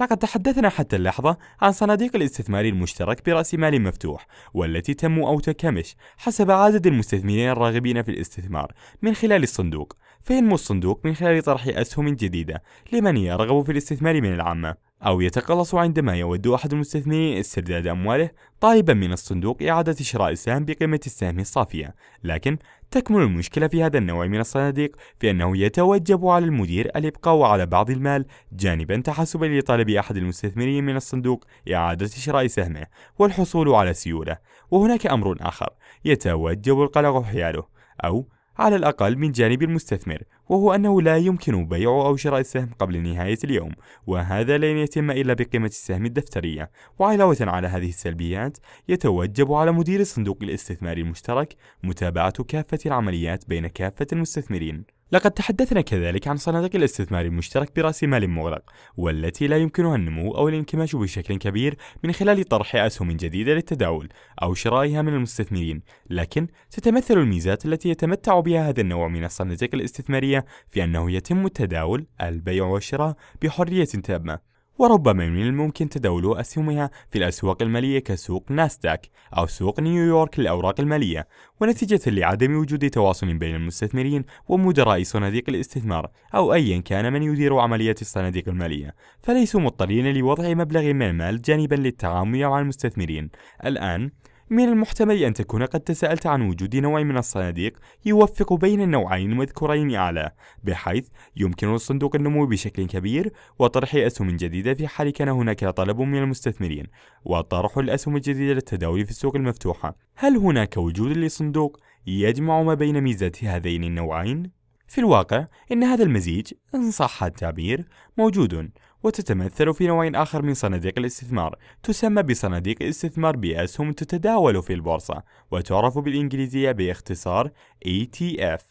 لقد تحدثنا حتى اللحظة عن صناديق الاستثمار المشترك برأس مال مفتوح والتي تنمو أو تنكمش حسب عدد المستثمرين الراغبين في الاستثمار من خلال الصندوق فينمو الصندوق من خلال طرح أسهم جديدة لمن يرغب في الاستثمار من العامة أو يتقلص عندما يود أحد المستثمرين استرداد أمواله طالبا من الصندوق إعادة شراء السهم بقيمة السهم الصافية لكن تكمن المشكلة في هذا النوع من الصناديق في أنه يتوجب على المدير الإبقاء على بعض المال جانبا تحسبا لطلب أحد المستثمرين من الصندوق إعادة شراء سهمه والحصول على سيولة وهناك أمر آخر يتوجب القلق حياله أو على الأقل من جانب المستثمر وهو أنه لا يمكن بيع أو شراء السهم قبل نهاية اليوم وهذا لن يتم إلا بقيمة السهم الدفترية وعلاوة على هذه السلبيات يتوجب على مدير صندوق الاستثمار المشترك متابعة كافة العمليات بين كافة المستثمرين لقد تحدثنا كذلك عن صناديق الاستثمار المشترك برأس مال مغلق والتي لا يمكنها النمو أو الانكماش بشكل كبير من خلال طرح أسهم جديدة للتداول أو شرائها من المستثمرين لكن تتمثل الميزات التي يتمتع بها هذا النوع من الصناديق الاستثمارية في أنه يتم التداول البيع والشراء بحرية تامة وربما من الممكن تداول أسهمها في الأسواق المالية كسوق ناسداك أو سوق نيويورك للأوراق المالية ونتيجة لعدم وجود تواصل بين المستثمرين ومدراء صناديق الاستثمار أو أيا كان من يدير عملية الصناديق المالية فليسوا مضطرين لوضع مبلغ من المال جانبا للتعامل مع المستثمرين الآن من المحتمل أن تكون قد تساءلت عن وجود نوع من الصناديق يوفق بين النوعين المذكورين أعلى بحيث يمكن للصندوق النمو بشكل كبير وطرح أسهم جديدة في حال كان هناك طلب من المستثمرين وطرح الأسهم الجديدة للتداول في السوق المفتوحة هل هناك وجود لصندوق يجمع ما بين ميزات هذين النوعين؟ في الواقع إن هذا المزيج إن صح التعبير موجود وتتمثل في نوع آخر من صناديق الاستثمار تسمى بصناديق استثمار بأسهم تتداول في البورصة وتعرف بالإنجليزية باختصار ETF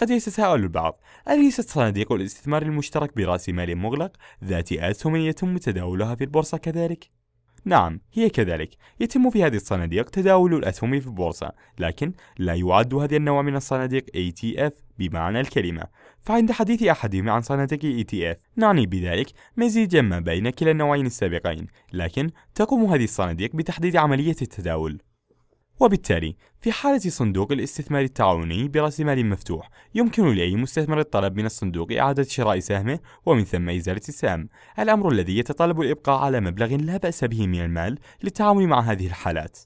قد يتساءل البعض أليست صناديق الاستثمار المشترك برأس مال مغلق ذات أسهم يتم تداولها في البورصة كذلك؟ نعم هي كذلك يتم في هذه الصناديق تداول الأسهم في البورصة لكن لا يعد هذا النوع من الصناديق ETF بمعنى الكلمة فعند حديث أحدهم عن صناديق ETF نعني بذلك مزيجا ما بين كلا النوعين السابقين لكن تقوم هذه الصناديق بتحديد عملية التداول وبالتالي في حالة صندوق الاستثمار التعاوني برأس مال مفتوح يمكن لأي مستثمر الطلب من الصندوق إعادة شراء سهمه ومن ثم إزالة السهم الأمر الذي يتطلب الإبقاء على مبلغ لا بأس به من المال للتعامل مع هذه الحالات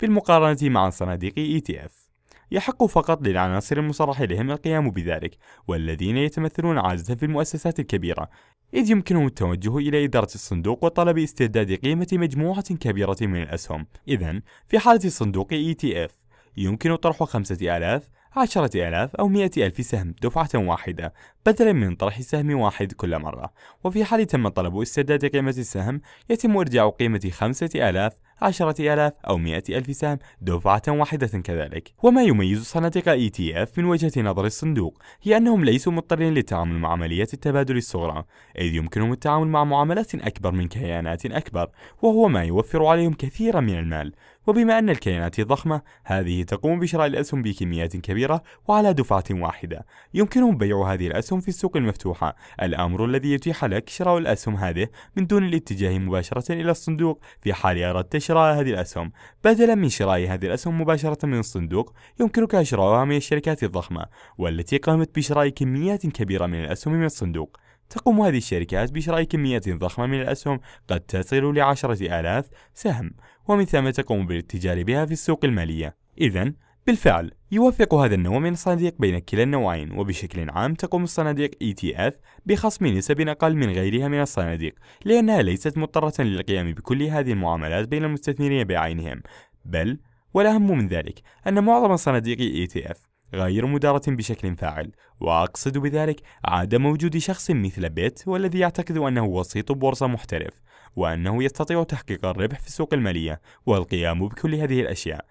بالمقارنة مع صناديق ETF يحق فقط للعناصر المصرح لهم القيام بذلك والذين يتمثلون عادة في المؤسسات الكبيرة إذ يمكنهم التوجه إلى إدارة الصندوق وطلب استرداد قيمة مجموعة كبيرة من الأسهم إذا في حالة الصندوق ETF يمكن طرح 5000 عشرة آلاف أو مئة ألف سهم دفعة واحدة بدلا من طرح سهم واحد كل مرة وفي حال تم طلب استرداد قيمة السهم يتم إرجاع قيمة خمسة آلاف عشرة آلاف أو مئة ألف سهم دفعة واحدة كذلك وما يميز صناديق ETF من وجهة نظر الصندوق هي أنهم ليسوا مضطرين للتعامل مع عمليات التبادل الصغرى إذ يمكنهم التعامل مع معاملات أكبر من كيانات أكبر وهو ما يوفر عليهم كثيرا من المال وبما أن الكيانات الضخمة هذه تقوم بشراء الأسهم بكميات كبيرة وعلى دفعة واحدة يمكنهم بيع هذه الأسهم في السوق المفتوحة الأمر الذي يتيح لك شراء الأسهم هذه من دون الاتجاه مباشرة إلى الصندوق في حال أردت شراء هذه الأسهم بدلا من شراء هذه الأسهم مباشرة من الصندوق يمكنك شراءها من الشركات الضخمة والتي قامت بشراء كميات كبيرة من الأسهم من الصندوق تقوم هذه الشركات بشراء كميات ضخمة من الأسهم قد تصل لعشرة آلاف سهم ومن ثم تقوم بالاتجار بها في السوق المالية إذا بالفعل يوفق هذا النوع من الصناديق بين كلا النوعين وبشكل عام تقوم الصناديق ETF بخصم نسب أقل من غيرها من الصناديق لأنها ليست مضطرة للقيام بكل هذه المعاملات بين المستثمرين بعينهم بل والأهم من ذلك أن معظم صناديق ETF غير مدارة بشكل فاعل وأقصد بذلك عدم وجود شخص مثل بيت والذي يعتقد أنه وسيط بورصة محترف وأنه يستطيع تحقيق الربح في السوق المالية والقيام بكل هذه الأشياء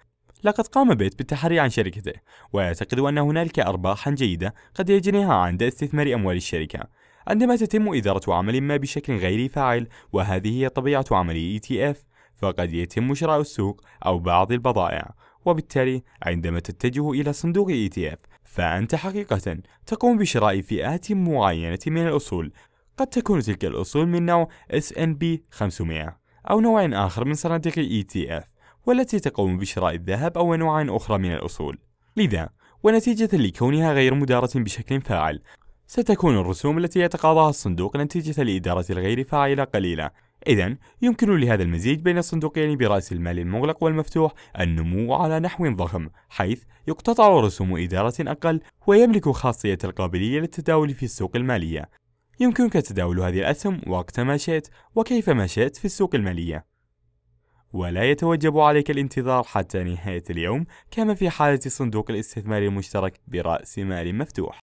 لقد قام بيت بالتحري عن شركته ويعتقد أن هنالك أرباحا جيدة قد يجنيها عند استثمار أموال الشركة عندما تتم إدارة عمل ما بشكل غير فاعل وهذه هي طبيعة عمل ETF فقد يتم شراء السوق أو بعض البضائع وبالتالي عندما تتجه إلى صندوق ETF فأنت حقيقة تقوم بشراء فئات معينة من الأصول قد تكون تلك الأصول من نوع S&P 500 أو نوع آخر من صناديق ETF والتي تقوم بشراء الذهب أو أنواع أخرى من الأصول لذا ونتيجة لكونها غير مدارة بشكل فاعل ستكون الرسوم التي يتقاضاها الصندوق نتيجة الإدارة الغير فاعلة قليلة إذا يمكن لهذا المزيج بين الصندوقين برأس المال المغلق والمفتوح النمو على نحو ضخم حيث يقتطع رسوم إدارة أقل ويملك خاصية القابلية للتداول في السوق المالية يمكنك تداول هذه الأسهم وقت ما شئت وكيف ما شئت في السوق المالية ولا يتوجب عليك الانتظار حتى نهاية اليوم كما في حالة صندوق الاستثمار المشترك برأس مال مفتوح